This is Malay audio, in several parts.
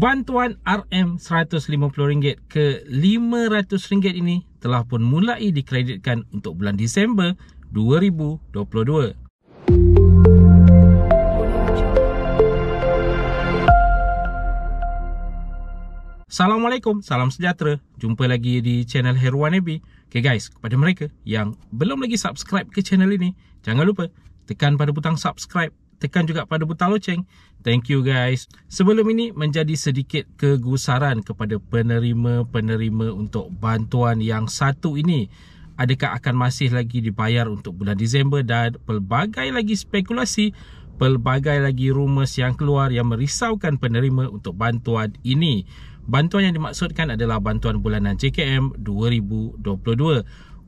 bantuan RM150 ke RM500 ini telah pun mulai dikreditkan untuk bulan Disember 2022. Assalamualaikum, salam sejahtera. Jumpa lagi di channel Herwan Ebi. Okay guys, kepada mereka yang belum lagi subscribe ke channel ini, jangan lupa tekan pada butang subscribe tekan juga pada butang loceng. Thank you guys. Sebelum ini menjadi sedikit kegusaran kepada penerima-penerima untuk bantuan yang satu ini. Adakah akan masih lagi dibayar untuk bulan Disember dan pelbagai lagi spekulasi, pelbagai lagi rumus yang keluar yang merisaukan penerima untuk bantuan ini. Bantuan yang dimaksudkan adalah bantuan bulanan JKM 2022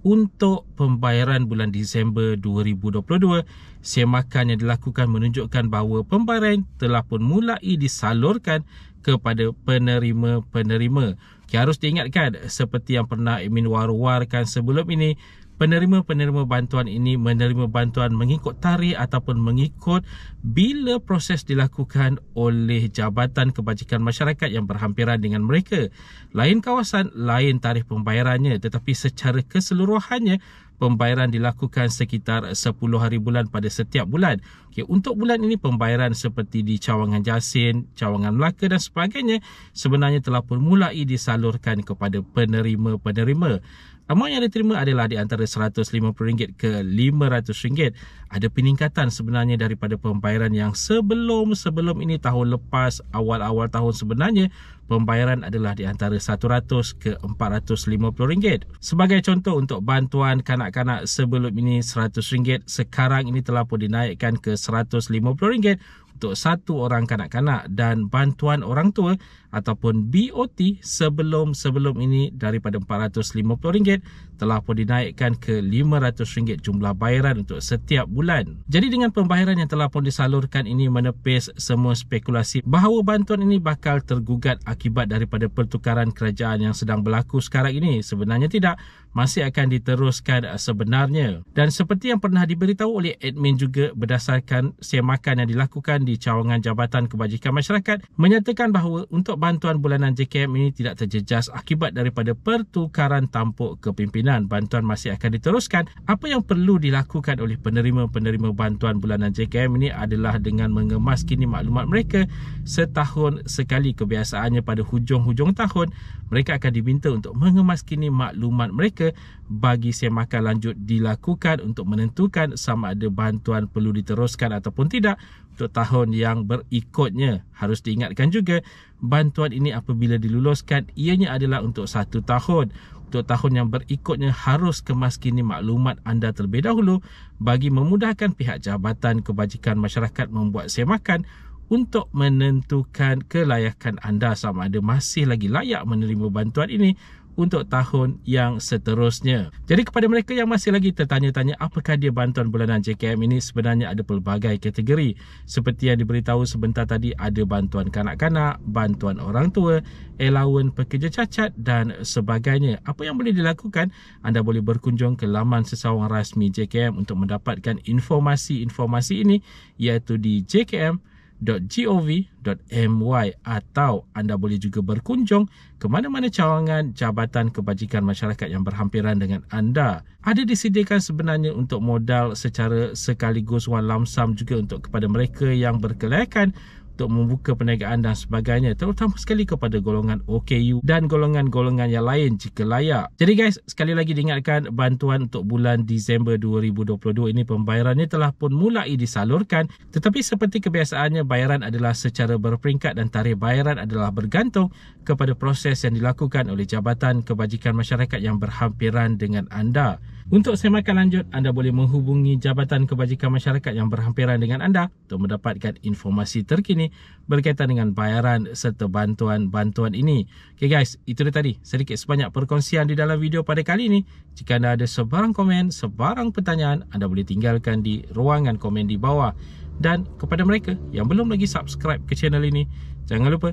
untuk pembayaran bulan Disember 2022 semakan yang dilakukan menunjukkan bahawa pembayaran telah pun mulai disalurkan kepada penerima-penerima. Okay, harus diingatkan seperti yang pernah Imin war-warkan sebelum ini penerima-penerima bantuan ini menerima bantuan mengikut tarikh ataupun mengikut bila proses dilakukan oleh Jabatan Kebajikan Masyarakat yang berhampiran dengan mereka. Lain kawasan, lain tarikh pembayarannya tetapi secara keseluruhannya pembayaran dilakukan sekitar 10 hari bulan pada setiap bulan. Okey, untuk bulan ini pembayaran seperti di Cawangan Jasin, Cawangan Melaka dan sebagainya sebenarnya telah pun mulai disalurkan kepada penerima-penerima. Amount yang diterima adalah di antara RM150 ke RM500. Ada peningkatan sebenarnya daripada pembayaran yang sebelum-sebelum ini tahun lepas awal-awal tahun sebenarnya pembayaran adalah di antara RM100 ke RM450. Sebagai contoh untuk bantuan kanak-kanak sebelum ini RM100 sekarang ini telah pun dinaikkan ke RM150 untuk satu orang kanak-kanak dan bantuan orang tua ataupun BOT sebelum-sebelum ini daripada RM450 telah pun dinaikkan ke RM500 jumlah bayaran untuk setiap bulan. Jadi dengan pembayaran yang telah pun disalurkan ini menepis semua spekulasi bahawa bantuan ini bakal tergugat akibat daripada pertukaran kerajaan yang sedang berlaku sekarang ini. Sebenarnya tidak masih akan diteruskan uh, sebenarnya. Dan seperti yang pernah diberitahu oleh admin juga berdasarkan semakan yang dilakukan di cawangan Jabatan Kebajikan Masyarakat menyatakan bahawa untuk bantuan bulanan JKM ini tidak terjejas akibat daripada pertukaran tampuk kepimpinan. Bantuan masih akan diteruskan. Apa yang perlu dilakukan oleh penerima-penerima bantuan bulanan JKM ini adalah dengan mengemas kini maklumat mereka setahun sekali kebiasaannya pada hujung-hujung tahun mereka akan diminta untuk mengemas kini maklumat mereka mereka bagi semakan lanjut dilakukan untuk menentukan sama ada bantuan perlu diteruskan ataupun tidak untuk tahun yang berikutnya. Harus diingatkan juga, bantuan ini apabila diluluskan, ianya adalah untuk satu tahun. Untuk tahun yang berikutnya, harus kemas kini maklumat anda terlebih dahulu bagi memudahkan pihak Jabatan Kebajikan Masyarakat membuat semakan untuk menentukan kelayakan anda sama ada masih lagi layak menerima bantuan ini untuk tahun yang seterusnya. Jadi kepada mereka yang masih lagi tertanya-tanya apakah dia bantuan bulanan JKM ini sebenarnya ada pelbagai kategori. Seperti yang diberitahu sebentar tadi ada bantuan kanak-kanak, bantuan orang tua, elaun pekerja cacat dan sebagainya. Apa yang boleh dilakukan? Anda boleh berkunjung ke laman sesawang rasmi JKM untuk mendapatkan informasi-informasi ini iaitu di jkm.com www.gov.my atau anda boleh juga berkunjung ke mana-mana cawangan Jabatan Kebajikan Masyarakat yang berhampiran dengan anda. Ada disediakan sebenarnya untuk modal secara sekaligus wan lamsam juga untuk kepada mereka yang berkelayakan untuk membuka perniagaan dan sebagainya terutama sekali kepada golongan OKU dan golongan-golongan yang lain jika layak. Jadi guys, sekali lagi diingatkan bantuan untuk bulan Disember 2022 ini pembayarannya telah pun mulai disalurkan tetapi seperti kebiasaannya bayaran adalah secara berperingkat dan tarikh bayaran adalah bergantung kepada proses yang dilakukan oleh Jabatan Kebajikan Masyarakat yang berhampiran dengan anda. Untuk semakan lanjut, anda boleh menghubungi Jabatan Kebajikan Masyarakat yang berhampiran dengan anda untuk mendapatkan informasi terkini berkaitan dengan bayaran serta bantuan-bantuan ini. Okay guys, itu dia tadi sedikit sebanyak perkongsian di dalam video pada kali ini. Jika anda ada sebarang komen, sebarang pertanyaan, anda boleh tinggalkan di ruangan komen di bawah. Dan kepada mereka yang belum lagi subscribe ke channel ini, jangan lupa